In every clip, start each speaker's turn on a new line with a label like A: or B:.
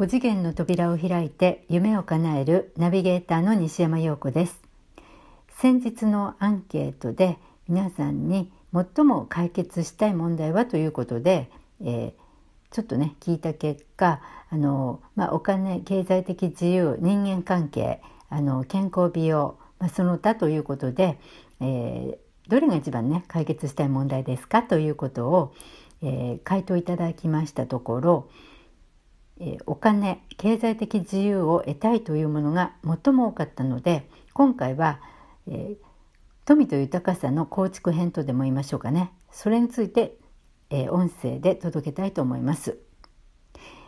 A: 5次元の扉を開いて夢を叶えるナビゲーターの西山陽子です先日のアンケートで皆さんに最も解決したい問題はということで、えー、ちょっとね聞いた結果あの、まあ、お金経済的自由人間関係あの健康美容、まあ、その他ということで、えー、どれが一番ね解決したい問題ですかということを、えー、回答いただきましたところお金経済的自由を得たいというものが最も多かったので今回は、えー、富と豊かさの構築編とでも言いましょうかねそれについて、えー、音声で届けたいと思います。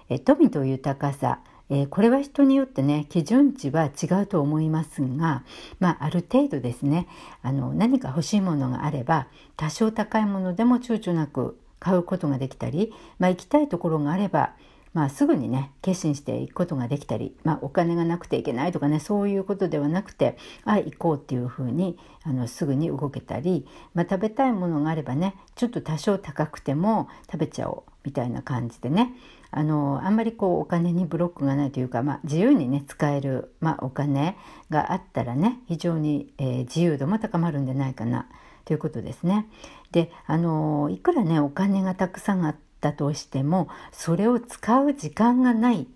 A: えー、富と豊かさ、えこれは人によってね基準値は違うと思いますが、まあ、ある程度ですねあの何か欲しいものがあれば多少高いものでも躊躇なく買うことができたり、まあ、行きたいところがあればまあ、すぐにね決心していくことができたり、まあ、お金がなくていけないとかねそういうことではなくてあ行こうっていうふうにあのすぐに動けたり、まあ、食べたいものがあればねちょっと多少高くても食べちゃおうみたいな感じでねあのあんまりこうお金にブロックがないというか、まあ、自由にね使える、まあ、お金があったらね非常に、えー、自由度も高まるんじゃないかなということですね。であのいくらねお金がたくさんあってったとしてもそれを使う時間がない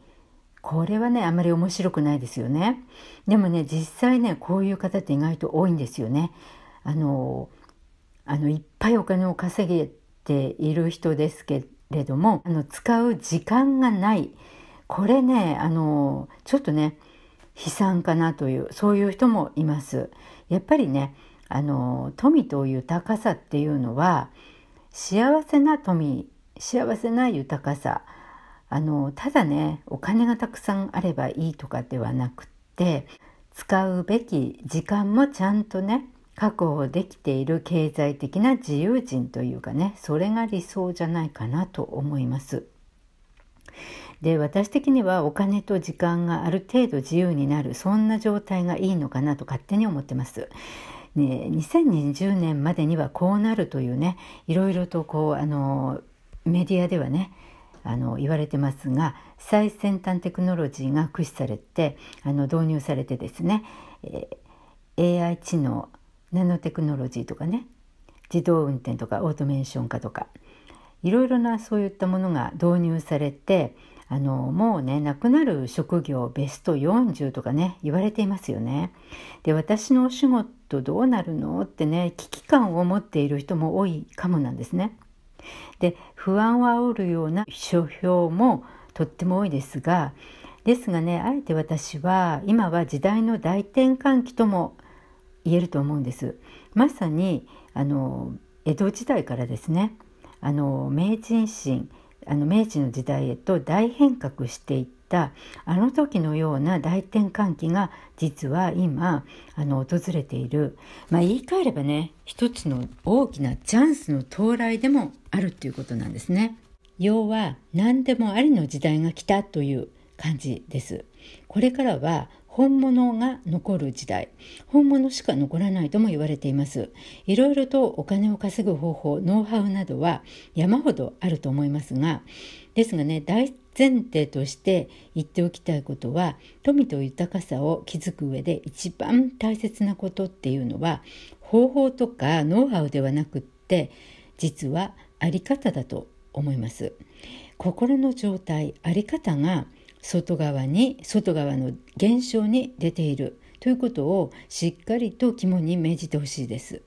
A: これはねあまり面白くないですよねでもね実際ねこういう方って意外と多いんですよねあのあのいっぱいお金を稼げている人ですけれどもあの使う時間がないこれねあのちょっとね悲惨かなというそういう人もいますやっぱりねあの富という高さっていうのは幸せな富幸せな豊かさあのただねお金がたくさんあればいいとかではなくって使うべき時間もちゃんとね確保できている経済的な自由人というかねそれが理想じゃないかなと思います。で私的にはお金と時間がある程度自由になるそんな状態がいいのかなと勝手に思ってます。ね、2020年までにはこうなるというねいろいろとこうあのメディアではねあの言われてますが最先端テクノロジーが駆使されてあの導入されてですね、えー、AI 知能ナノテクノロジーとかね自動運転とかオートメーション化とかいろいろなそういったものが導入されてあのもうね亡くなる職業ベスト40とかね言われていますよね。で私のお仕事どうなるのってね危機感を持っている人も多いかもなんですね。で不安を煽るような書評もとっても多いですがですがねあえて私は今は時代の大転換期とも言えると思うんです。まさにあの江戸時代からですねあの明治維新あの明治の時代へと大変革していっったあの時のような大転換期が実は今あの訪れている、まあ、言い換えればね一つの大きなチャンスの到来でもあるっていうことなんですね。要は何でもありの時代が来たという感じです。これからは本物が残る時代本物しか残らないとも言われていますいろいろとお金を稼ぐ方法ノウハウなどは山ほどあると思いますがですがね大前提として言っておきたいことは富と豊かさを築く上で一番大切なことっていうのは方法とかノウハウではなくって実はあり方だと思います。心の状態あり方が外側に外側の現象に出ているということをしっかりと肝に銘じてほしいです、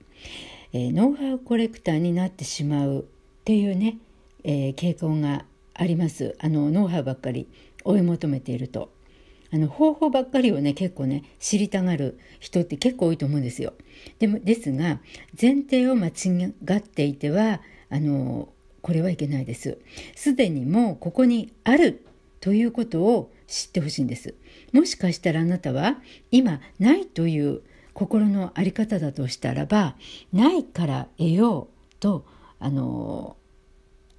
A: えー、ノウハウコレクターになってしまうっていうね、えー、傾向がありますあのノウハウばっかり追い求めているとあの方法ばっかりをね結構ね知りたがる人って結構多いと思うんですよ。でもですが前提を間違っていてはあのこれはいけないです。すでにもうここにあるということを知ってほしいんです。もしかしたらあなたは今ないという心の在り方だとしたらばないから得ようとあの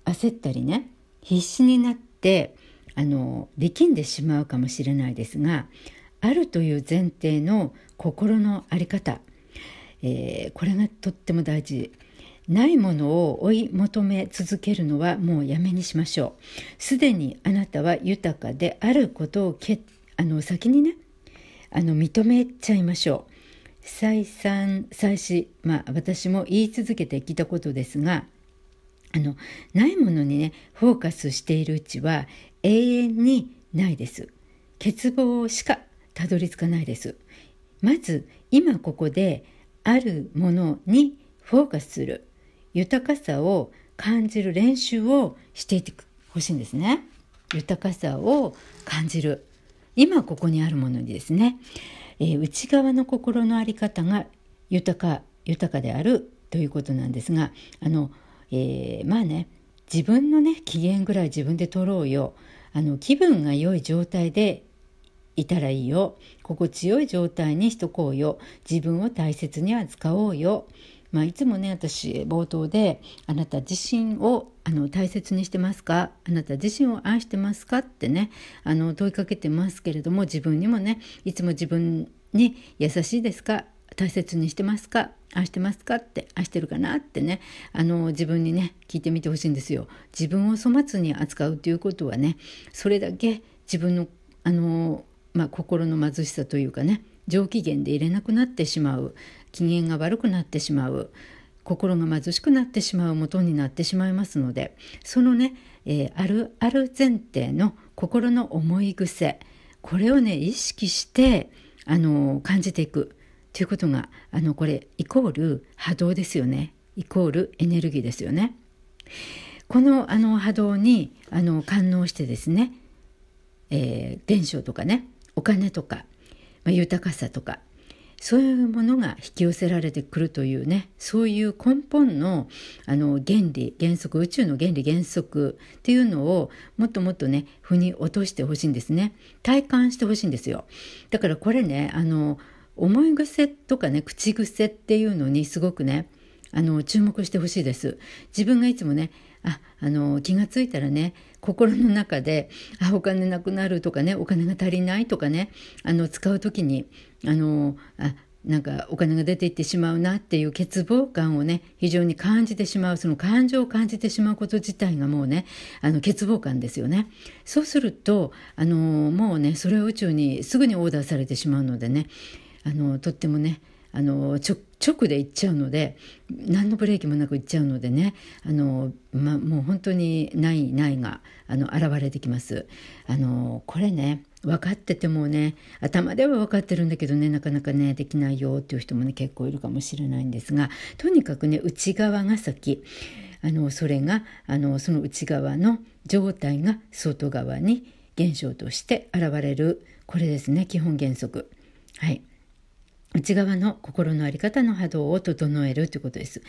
A: 焦ったりね必死になってあの力んでしまうかもしれないですがあるという前提の心の在り方、えー、これがとっても大事ないものを追い求め続けるのはもうやめにしましょうすでにあなたは豊かであることをけあの先にねあの認めちゃいましょう再三再四まあ私も言い続けてきたことですが「あのないものにねフォーカスしているうちは永遠にないです欠乏しかたどり着かないですまず今ここであるものにフォーカスする豊かさを感じる練習をしていてほしいんですね豊かさを感じる今ここにあるものにですね、えー、内側の心の在り方が豊か豊かであるということなんですがあのえー、まあね自分のね機嫌ぐらい自分で取ろうよあの気分が良い状態でいたらいいよ心地よい状態にしとこうよ自分を大切に扱おうよ、まあ、いつもね私冒頭で「あなた自身をあの大切にしてますかあなた自身を愛してますか?」ってねあの問いかけてますけれども自分にもねいつも自分に優しいですか大切にしてますか愛してますかって愛してるかなってねあの自分にね聞いてみてほしいんですよ。自分を粗末に扱うということはねそれだけ自分のあの、まあ、心の貧しさというかね上機嫌でいれなくなってしまう機嫌が悪くなってしまう心が貧しくなってしまう元になってしまいますのでそのね、えー、あるある前提の心の思い癖これをね意識してあの感じていくということがあのこれイコール波動ですよねイコールエネルギーですよね。このあの波動にあの感応してですね、えー、現象とかねお金とか、まあ、豊かさとかそういうものが引き寄せられてくるというねそういう根本のあの原理原則宇宙の原理原則っていうのをもっともっとね腑に落としてほしいんですね体感してほしいんですよ。だからこれねあの思い癖とかね口癖っていうのにすごくねあの注目してほしいです自分がいつもねああの気がついたらね心の中であお金なくなるとかねお金が足りないとかねあの使う時にあのあなんかお金が出ていってしまうなっていう欠乏感をね非常に感じてしまうその感情を感じてしまうこと自体がもうねあの欠乏感ですよねそうするとあのもうねそれを宇宙にすぐにオーダーされてしまうのでねあのとってもねあの直で行っちゃうので何のブレーキもなく行っちゃうのでねあの、ま、もう本当にないないがあの現れてきます。あのこれね分かっててもね頭では分かってるんだけどねなかなかねできないよっていう人もね結構いるかもしれないんですがとにかくね内側が先あのそれがあのその内側の状態が外側に現象として現れるこれですね基本原則。はい内側の心の在り方の波動を整えるということです。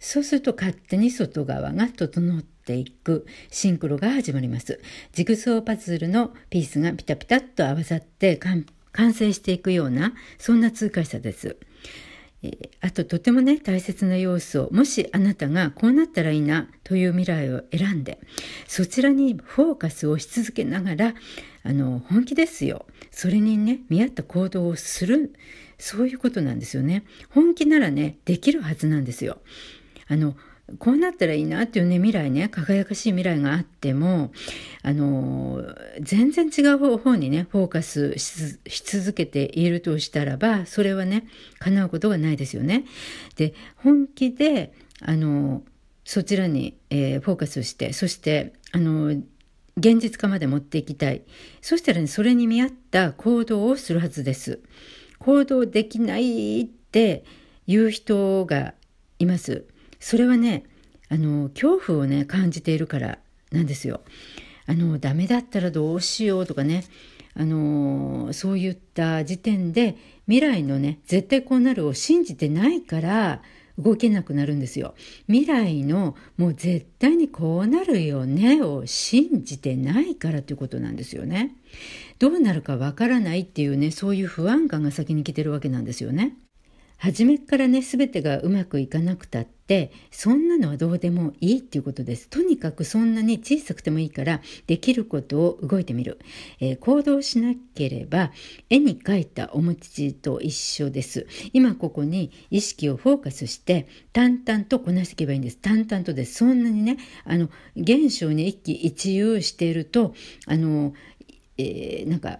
A: そうすると勝手に外側が整っていくシンクロが始まります。ジグソーパズルのピースがピタピタッと合わさって完成していくようなそんな痛快さです。あととてもね大切な要素をもしあなたがこうなったらいいなという未来を選んでそちらにフォーカスをし続けながらあの本気ですよそれにね見合った行動をするそういうことなんですよね。本気ならね、できるはずなんですよ。あの、こうなったらいいなっていうね、未来ね、輝かしい未来があっても、あの、全然違う方法にね、フォーカスし続けているとしたらば、それはね、叶うことがないですよね。で、本気で、あの、そちらに、えー、フォーカスして、そして、あの、現実化まで持っていきたい。そしたら、ね、それに見合った行動をするはずです。行動できないって言う人がいます。それはね、あの恐怖をね感じているからなんですよ。あのダメだったらどうしようとかね、あのそういった時点で未来のね絶対こうなるを信じてないから動けなくなるんですよ。未来のもう絶対にこうなるよねを信じてないからということなんですよね。どうなるかわからないっていうねそういう不安感が先に来てるわけなんですよね。初めからね全てがうまくいかなくたってそんなのはどうでもいいっていうことですとにかくそんなに小さくてもいいからできることを動いてみる、えー、行動しなければ絵に描いたお餅と一緒です今ここに意識をフォーカスして淡々とこなしていけばいいんです淡々とですそんなにねあの現象に一喜一憂しているとあのえー、なんか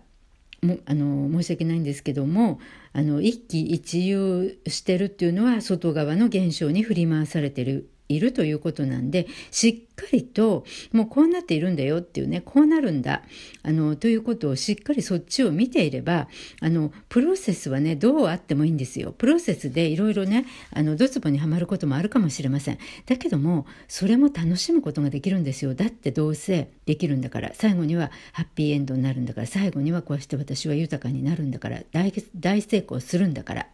A: もあの申し訳ないんですけどもあの一喜一憂してるっていうのは外側の現象に振り回されてるいるということなんでしっかりともうこうなっているんだよっていうねこうなるんだあのということをしっかりそっちを見ていればあのプロセスはねどうあってもいいんですよプロセスでいろいろねあのドツボにはまることもあるかもしれませんだけどもそれも楽しむことができるんですよだってどうせできるんだから最後にはハッピーエンドになるんだから最後にはこうして私は豊かになるんだから大成功するんだから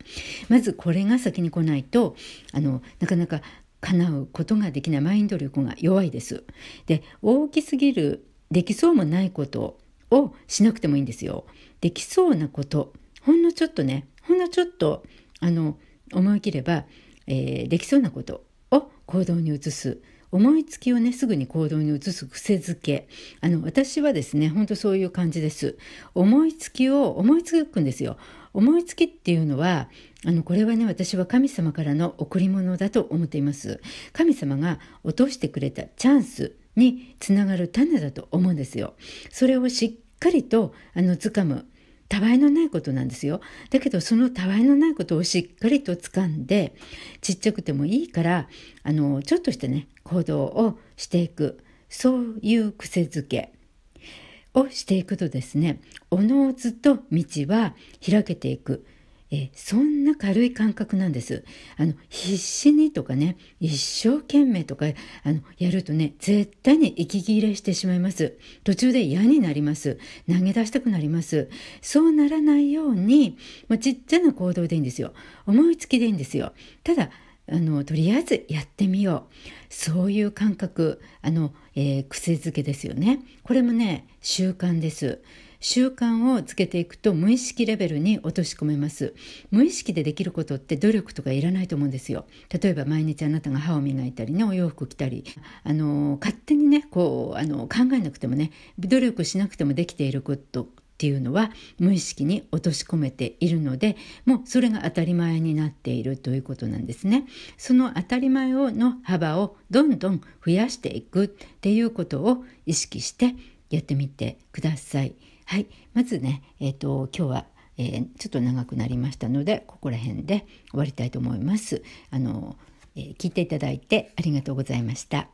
A: まずこれが先に来ないとあのなかなか叶うことができないマインド力が弱いです。で大きすぎるできそうもないことをしなくてもいいんですよ。できそうなことほんのちょっとねほんのちょっとあの思い切れば、えー、できそうなことを行動に移す。思いつきをねすぐに行動に移す癖づけあの私はですねほんとそういう感じです思いつきを思いつくんですよ思いつきっていうのはあのこれはね私は神様からの贈り物だと思っています神様が落としてくれたチャンスにつながる種だと思うんですよそれをしっかりとあの掴むたわいのないことなんですよだけどそのたわいのないことをしっかりと掴んでちっちゃくてもいいからあのちょっとしたね行動をしていくそういう癖づけをしていくとですねおのずと道は開けていく。えそんな軽い感覚なんですあの必死にとかね一生懸命とかあのやるとね絶対に息切れしてしまいます途中で嫌になります投げ出したくなりますそうならないようにもうちっちゃな行動でいいんですよ思いつきでいいんですよただあのとりあえずやってみようそういう感覚あの、えー、癖づけですよねこれもね習慣です習慣をつけていくと無意識レベルに落とし込めます無意識でできることって努力とかいらないと思うんですよ例えば毎日あなたが歯を磨いたりねお洋服着たりあの勝手にねこうあの考えなくてもね努力しなくてもできていることっていうのは無意識に落とし込めているのでもうそれが当たり前になっているということなんですね。その当たり前の幅をどんどん増やしていくっていうことを意識してやってみてください。はい、まずね、えーと、と今日はえー、ちょっと長くなりましたのでここら辺で終わりたいと思います。あの、えー、聞いていただいてありがとうございました。